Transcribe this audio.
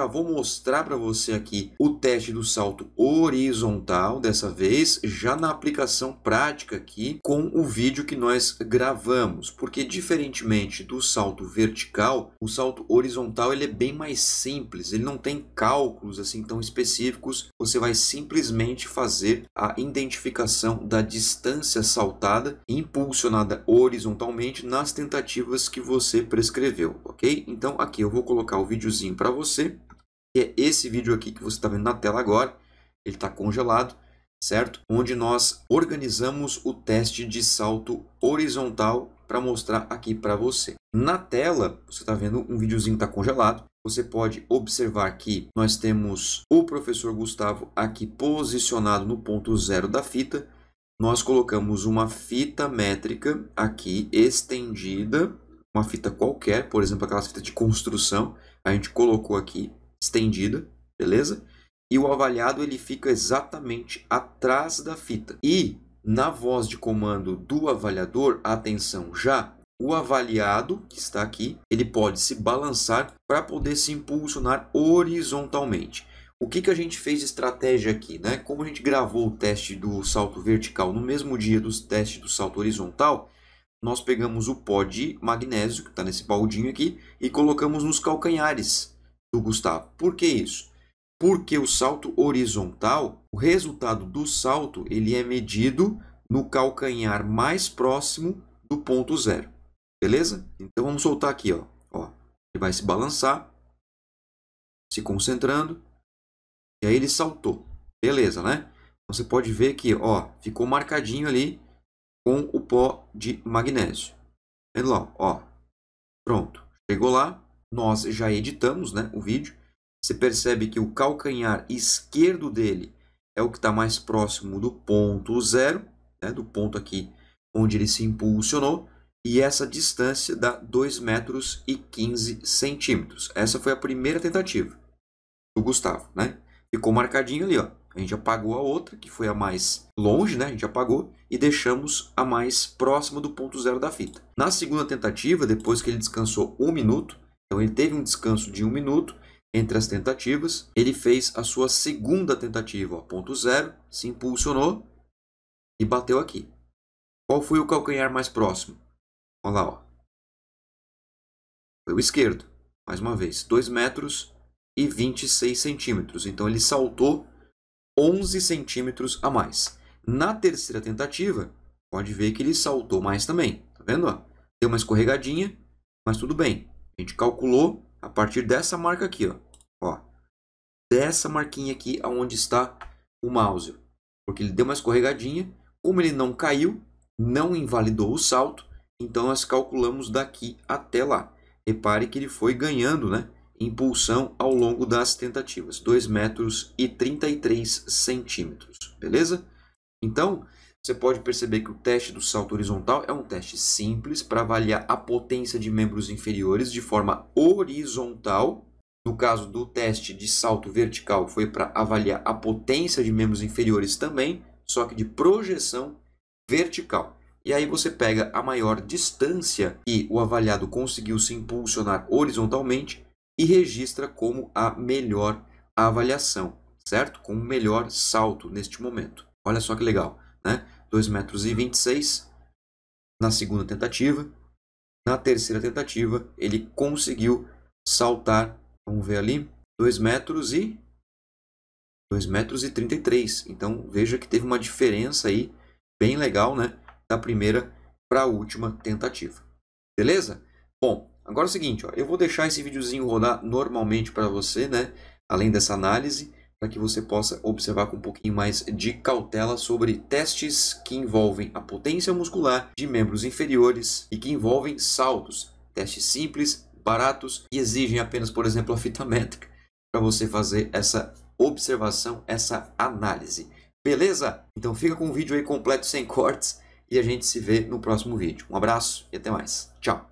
já vou mostrar para você aqui o teste do salto horizontal dessa vez, já na aplicação prática aqui com o vídeo que nós gravamos, porque diferentemente do salto vertical, o salto horizontal ele é bem mais simples, ele não tem cálculos assim tão específicos, você vai simplesmente fazer a identificação da distância saltada impulsionada horizontalmente nas tentativas que você prescreveu, ok? Então aqui eu vou colocar o videozinho para você é esse vídeo aqui que você está vendo na tela agora. Ele está congelado, certo? Onde nós organizamos o teste de salto horizontal para mostrar aqui para você. Na tela, você está vendo um videozinho que está congelado. Você pode observar que nós temos o professor Gustavo aqui posicionado no ponto zero da fita. Nós colocamos uma fita métrica aqui estendida, uma fita qualquer, por exemplo, aquelas fitas de construção. A gente colocou aqui estendida, beleza? E o avaliado ele fica exatamente atrás da fita. E na voz de comando do avaliador, atenção já, o avaliado, que está aqui, ele pode se balançar para poder se impulsionar horizontalmente. O que, que a gente fez de estratégia aqui? Né? Como a gente gravou o teste do salto vertical no mesmo dia dos testes do salto horizontal, nós pegamos o pó de magnésio, que está nesse baldinho aqui, e colocamos nos calcanhares do Gustavo. Por que isso? Porque o salto horizontal, o resultado do salto, ele é medido no calcanhar mais próximo do ponto zero. Beleza? Então vamos soltar aqui, ó. ó. Ele vai se balançar, se concentrando, e aí ele saltou. Beleza, né? Então, você pode ver que, ó, ficou marcadinho ali com o pó de magnésio. Vendo lá, ó. Pronto. Chegou lá, nós já editamos né, o vídeo. Você percebe que o calcanhar esquerdo dele é o que está mais próximo do ponto zero, né, do ponto aqui onde ele se impulsionou, e essa distância dá 2,15 metros e 15 centímetros. Essa foi a primeira tentativa do Gustavo. Né? Ficou marcadinho ali, ó. a gente apagou a outra, que foi a mais longe, né? a gente apagou, e deixamos a mais próxima do ponto zero da fita. Na segunda tentativa, depois que ele descansou um minuto, então ele teve um descanso de um minuto entre as tentativas. Ele fez a sua segunda tentativa, ó, ponto zero, se impulsionou e bateu aqui. Qual foi o calcanhar mais próximo? Olha lá, ó. Foi o esquerdo, mais uma vez, 2 metros e 26 centímetros. Então ele saltou 11 centímetros a mais. Na terceira tentativa, pode ver que ele saltou mais também. Tá vendo? Ó? Deu uma escorregadinha, mas tudo bem. A gente calculou a partir dessa marca aqui, ó. ó dessa marquinha aqui aonde está o mouse. Porque ele deu uma escorregadinha. Como ele não caiu, não invalidou o salto, então nós calculamos daqui até lá. Repare que ele foi ganhando né, impulsão ao longo das tentativas. 2 metros e 33 centímetros, beleza? Então, você pode perceber que o teste do salto horizontal é um teste simples para avaliar a potência de membros inferiores de forma horizontal. No caso do teste de salto vertical, foi para avaliar a potência de membros inferiores também, só que de projeção vertical. E aí você pega a maior distância e o avaliado conseguiu se impulsionar horizontalmente e registra como a melhor avaliação, certo? Com o melhor salto neste momento. Olha só que legal né? 2 metros e 26 na segunda tentativa. Na terceira tentativa, ele conseguiu saltar, vamos ver ali, 2 metros e 2 metros e 33. Então, veja que teve uma diferença aí bem legal, né, da primeira para a última tentativa. Beleza? Bom, agora é o seguinte, ó, eu vou deixar esse videozinho rodar normalmente para você, né, além dessa análise para que você possa observar com um pouquinho mais de cautela sobre testes que envolvem a potência muscular de membros inferiores e que envolvem saltos. Testes simples, baratos e exigem apenas, por exemplo, a fita métrica para você fazer essa observação, essa análise. Beleza? Então fica com o vídeo aí completo sem cortes e a gente se vê no próximo vídeo. Um abraço e até mais. Tchau!